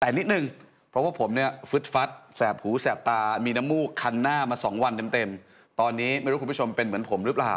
แต่นิดนึง เพราะว่าผมเนี่ย ฟึดฟัดแสบหูแสบตา มีน้ำมูก คันหน้ามา 2 วันเต็มๆ ตอนนี้ไม่รู้คุณผู้ชมเป็นเหมือนผมหรือเปล่า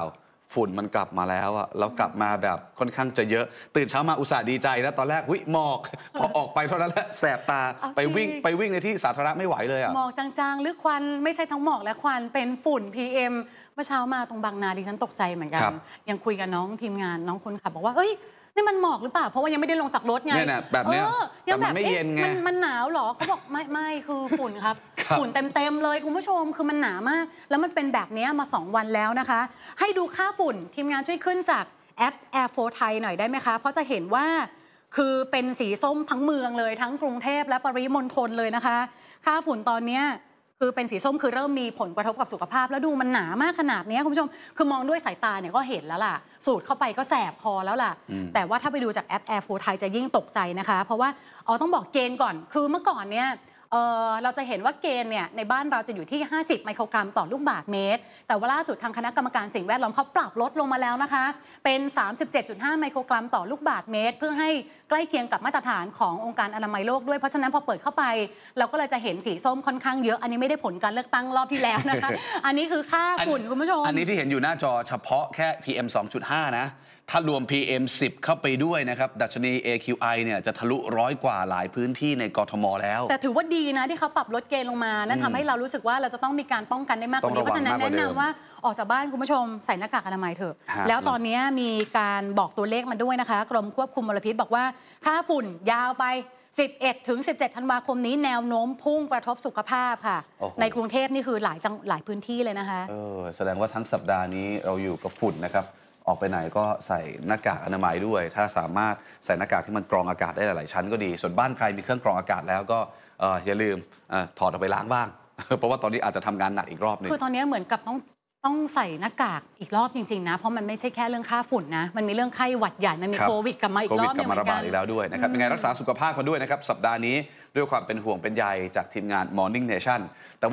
ฝุ่นมันกลับมาแล้วอะแล้วกลับมาแบบค่อนข้างจะเยอะ ตื่นเช้ามาอุตส่าห์ดีใจนะตอนแรกหุ้ยหมอก พอออกไปเท่านั้นแหละแสบตาไปวิ่งไปวิ่งในที่สาธารณะไม่ไหวเลยอะหมอกจางๆหรือควันไม่ใช่ทั้งหมอกและควันเป็นฝุ่น PM เมื่อเช้ามาตรงบางนาดิฉันตกใจเหมือนกันยังคุยกับน้องทีมงานน้องคนขับบอกว่าเอ้ยนี่มันหมอกหรือเปล่า เพราะว่ายังไม่ได้ลงจากรถไงเนี่ยแบบเนี้ยออแต่มันไม่เย็นไงมันมันหนาวเหรอเขาบอกไม่ไม่คือฝุ่นครับ ฝุ่นเต็มๆเลยคุณผู้ชมคือมันหนามากแล้วมันเป็นแบบเนี้ยมา 2 วันแล้วนะคะ ให้ดูค่าฝุ่นทีมงานช่วยขึ้นจากแอป Air ฟไทยหน่อยได้ไหมคะ เพราะจะเห็นว่า คือเป็นสีส้มทั้งเมืองเลยทั้งกรุงเทพและปริมณฑลเลยนะคะ ค่าฝุ่นตอนเนี้ยคือเป็นสีส้มคือเริ่มมีผลกระทบกับสุขภาพแล้วดูมันหนามากขนาดนี้คุณผู้ชมคือมองด้วยสายตาเนี่ยก็เห็นแล้วล่ะ สูดเข้าไปก็แสบคอแล้วล่ะ แต่ว่าถ้าไปดูจากแอปแอร์โฟไทยจะยิ่งตกใจนะคะ เพราะว่าอ๋อต้องบอกเกณฑ์ก่อนคือเมื่อก่อนเนี่ยเเราจะเห็นว่าเกณฑ์เนี่ยในบ้านเราจะอยู่ที่ 50 ไมโครกรัมต่อลูกบาศก์เมตร แต่ว่าล่าสุดทางคณะกรรมการสิ่งแวดล้อมเขาปรับลดลงมาแล้วนะคะ เป็น 37.5 ไมโครกรัม ต่อลูกบาศก์เมตร เพื่อให้ใกล้เคียงกับมาตรฐานขององค์การอนามัยโลกด้วย เพราะฉะนั้นพอเปิดเข้าไป เราก็เลยจะเห็นสีส้มค่อนข้างเยอะ อันนี้ไม่ได้ผลการเลือกตั้งรอบที่แล้วนะคะ อันนี้คือค่าฝุ่นคุณผู้ชม อันนี้ที่เห็นอยู่หน้าจอเฉพาะแค่ PM 2.5 นะถ้ารวม PM 10เข้าไปด้วยนะครับ ดัชนี AQI เนี่ยจะทะลุร้อยกว่าหลายพื้นที่ในกรทมแล้ว แต่ถือว่าดีนะที่เขาปรับลดเกณฑ์ลงมานั่นทำให้เรารู้สึกว่าเราจะต้องมีการป้องกันได้มากกว่านี้เพราะฉะนั้นแนะนำว่าออกจากบ้านคุณผู้ชมใส่หน้ากากอนามัยเถอะ แล้วตอนนี้มีการบอกตัวเลขมาด้วยนะคะ กรมควบคุมมลพิษบอกว่าค่าฝุ่นยาวไป 11ถึง17ธันวาคมนี้แนวโน้มพุ่งกระทบสุขภาพค่ะ ในกรุงเทพนี่คือหลายจังหลายพื้นที่เลยนะคะเออแสดงว่าทั้งสัปดาห์นี้เราอยู่กับฝุ่นนะครับออกไปไหนก็ใส่หน้ากากอนามัยด้วย ถ้าสามารถใส่หน้ากากที่มันกรองอากาศได้หลายๆชั้นก็ดี ส่วนบ้านใครมีเครื่องกรองอากาศ แล้วก็อย่าลืมถอดออกไปล้างบ้าง เพราะว่าตอนนี้อาจจะทำงานหนักอีกรอบนึงคือตอนนี้เหมือนกับต้องต้องใส่หน้ากากอีกรอบจริงๆนะเพราะมันไม่ใช่แค่เรื่องค่าฝุ่นนะมันมีเรื่องไข้หวัดใหญ่มันมีโควิดกลับมาอีกรอบนึงับมาระบาดอีกแล้วด้วยนะครับยังไงรักษาสุขภาพมาด้วยนะครับสัปดาห์นี้ด้วยความเป็นห่วงเป็นใยจากทีมงาน Morning Nation แต่